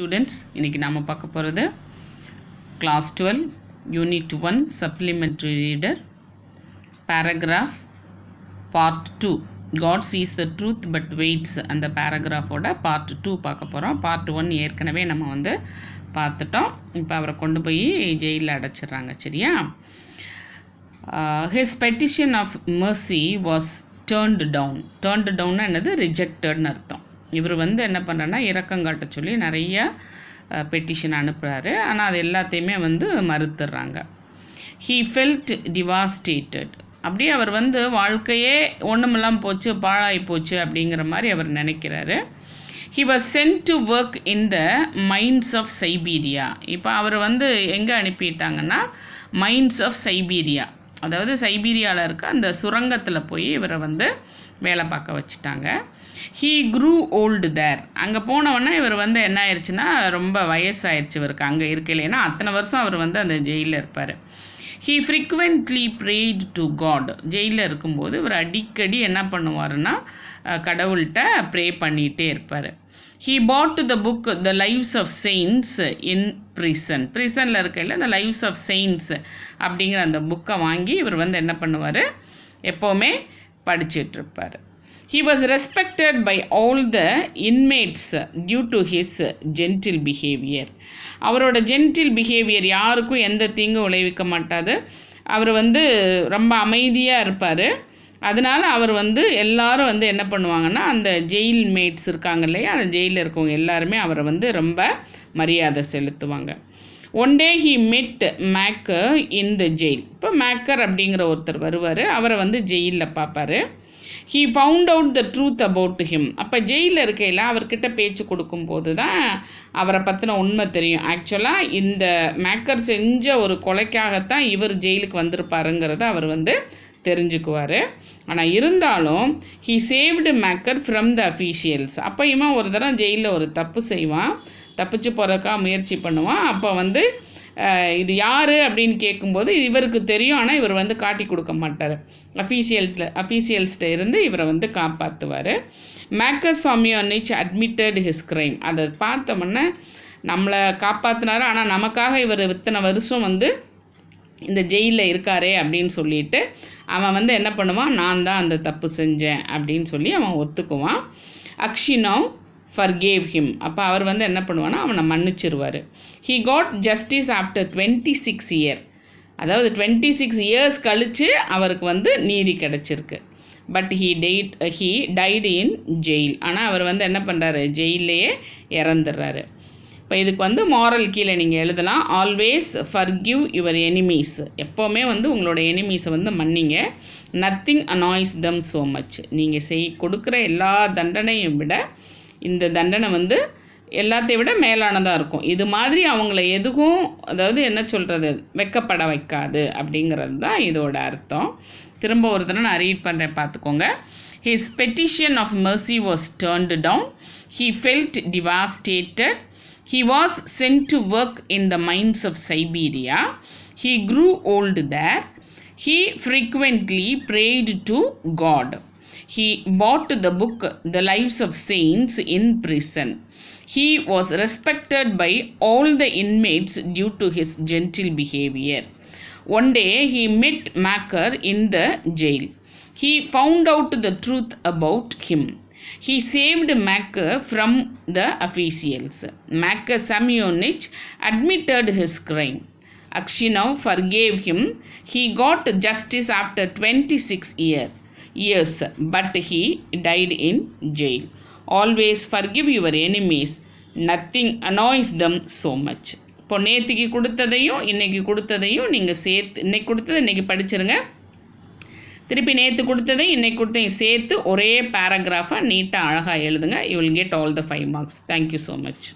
Students இன்றைக்கி நாம் பார்க்க போகிறது class twelve unit one supplementary reader paragraph part two God sees the truth but waits அந்த பேராகிராஃபோட பார்ட் டூ பார்க்க போகிறோம் பார்ட் ஒன் ஏற்கனவே நம்ம வந்து பார்த்துட்டோம் இப்போ அவரை கொண்டு போய் ஜெயிலில் அடைச்சிட்றாங்க சரியா his petition of mercy was turned down turned டவுன்னா என்னது ரிஜெக்டட்னு அர்த்தம் இவர் வந்து என்ன பண்ணுறேன்னா இறக்கம் காட்ட சொல்லி நிறைய பெட்டிஷன் அனுப்புகிறாரு ஆனால் அது எல்லாத்தையுமே வந்து மறுத்துடுறாங்க ஹீ ஃபெல்ட் டிவாஸ்டேட்டட் அப்படியே அவர் வந்து வாழ்க்கையே ஒன்றுமெல்லாம் போச்சு பாழாய் போச்சு அப்படிங்கிற மாதிரி அவர் நினைக்கிறாரு he was sent to work in the mines of Siberia இப்போ அவர் வந்து எங்கே அனுப்பிட்டாங்கன்னா மைண்ட்ஸ் ஆஃப் சைபீரியா அதாவது சைபீரியாவில் இருக்க அந்த சுரங்கத்தில் போய் இவரை வந்து வேலை பார்க்க வச்சுட்டாங்க ஹீ க்ரூ ஓல்டு தேர் அங்கே போனவொடனே இவர் வந்து என்ன ஆயிடுச்சுன்னா ரொம்ப வயசாயிடுச்சு இவருக்கு அங்கே இருக்கையில் அத்தனை வருஷம் அவர் வந்து அந்த ஜெயிலில் இருப்பார் he frequently prayed to God ஜெயிலில் இருக்கும்போது இவர் அடிக்கடி என்ன பண்ணுவாருன்னா கடவுள்கிட்ட ப்ரே பண்ணிகிட்டே இருப்பார் he put to the book the lives of saints in prison ப்ரிசனில் இருக்கையில் இந்த லைவ்ஸ் ஆஃப் செயின்ஸ் அப்படிங்கிற அந்த புக்கை வாங்கி இவர் வந்து என்ன பண்ணுவார் எப்போவுமே படிச்சிட்ருப்பார் he was respected by all the inmates due to his gentle behaviour அவரோட ஜென்டில் பிஹேவியர் யாருக்கும் எந்த தீங்கும் விளைவிக்க மாட்டாது அவர் வந்து ரொம்ப அமைதியாக இருப்பார் அதனால் அவர் வந்து எல்லாரும் வந்து என்ன பண்ணுவாங்கன்னா அந்த ஜெயில் மேட்ஸ் இருக்காங்க இல்லையா அந்த ஜெயிலில் இருக்கவங்க எல்லாருமே அவரை வந்து ரொம்ப மரியாதை செலுத்துவாங்க one day he met Maker in the jail இப்போ மேக்கர் அப்படிங்கிற ஒருத்தர் வருவார் அவரை வந்து ஜெயிலில் பார்ப்பார் he found out the truth about him அப்போ ஜெயிலில் இருக்கையில் அவர்கிட்ட பேச்சு கொடுக்கும்போது தான் அவரை பற்றின உண்மை தெரியும் ஆக்சுவலாக இந்த மேக்கர் செஞ்ச ஒரு கொலைக்காகத்தான் இவர் ஜெயிலுக்கு வந்திருப்பாருங்கிறத அவர் வந்து தெரிஞ்சுக்குவார் ஆனால் இருந்தாலும் he saved Maker from the officials அப்போ இவன் ஒரு தடவை ஜெயிலில் ஒரு தப்பு செய்வான் தப்பிச்சு போகிறக்கா முயற்சி பண்ணுவான் அப்போ வந்து இது யார் அப்படின்னு கேட்கும்போது இவருக்கு தெரியும் ஆனால் இவர் வந்து காட்டி கொடுக்க மாட்டார் அஃபீஷியல்கிட்ட அஃபீஷியல்ஸ்ட்ட இருந்து இவரை வந்து காப்பாற்றுவார் மேக்கசாமியோனிச் அட்மிட்டட் ஹிஸ் கிரைம் அதை பார்த்தோம்னா நம்மளை காப்பாற்றினாரு ஆனால் நமக்காக இவர் இத்தனை வருஷம் வந்து இந்த ஜெயிலில் இருக்காரே அப்படின்னு சொல்லிட்டு அவன் வந்து என்ன பண்ணுவான் நான் தான் அந்த தப்பு செஞ்சேன் அப்படின்னு சொல்லி அவன் ஒத்துக்குவான் அக்ஷினவ் ஃபர் கேவ் ஹிம் அப்போ அவர் வந்து என்ன பண்ணுவானா அவனை மன்னிச்சிருவார் he got justice after twenty six year அதாவது டுவெண்ட்டி சிக்ஸ் இயர்ஸ் கழித்து அவருக்கு வந்து நீதி கிடச்சிருக்கு but he died he died in jail ஆனால் அவர் வந்து என்ன பண்ணுறாரு ஜெயிலேயே இறந்துடுறாரு இப்போ இதுக்கு வந்து மாரல் கீழே நீங்கள் எழுதலாம் ஆல்வேஸ் ஃபர்கிவ் யுவர் எனிமீஸ் எப்போவுமே வந்து உங்களோட எனிமீஸை வந்து மன்னிங்க nothing annoys them so much நீங்கள் செய் கொடுக்குற எல்லா தண்டனையும் விட இந்த தண்டனை வந்து எல்லாத்தையும் விட மேலானதாக இருக்கும் இது மாதிரி அவங்கள எதுவும் அதாவது என்ன சொல்கிறது வெக்கப்பட வைக்காது அப்படிங்கிறது தான் இதோட அர்த்தம் திரும்ப ஒரு தடவை நான் ரீட் பண்ணுறேன் பார்த்துக்கோங்க his petition of mercy was turned down he felt devastated he was sent to work in the mines of Siberia he grew old there he frequently prayed to God He bought the book The Lives of Saints in prison. He was respected by all the inmates due to his gentle behavior. One day he met Macker in the jail. He found out the truth about him. He saved Macker from the officials. Macker Samyonich admitted his crime. Akshinov forgave him. He got justice after 26 years. years, but he died in jail. Always forgive your enemies. Nothing annoys them so much. இப்போ நேற்றுக்கு கொடுத்ததையும் இன்றைக்கி கொடுத்ததையும் நீங்கள் சேர்த்து இன்றைக்கி கொடுத்ததை இன்றைக்கி படிச்சிருங்க திருப்பி நேற்று கொடுத்ததையும் இன்றைக்கி கொடுத்ததையும் சேர்த்து ஒரே பேராகிராஃபாக நீட்டாக அழகாக எழுதுங்க you will get all the five marks thank you so much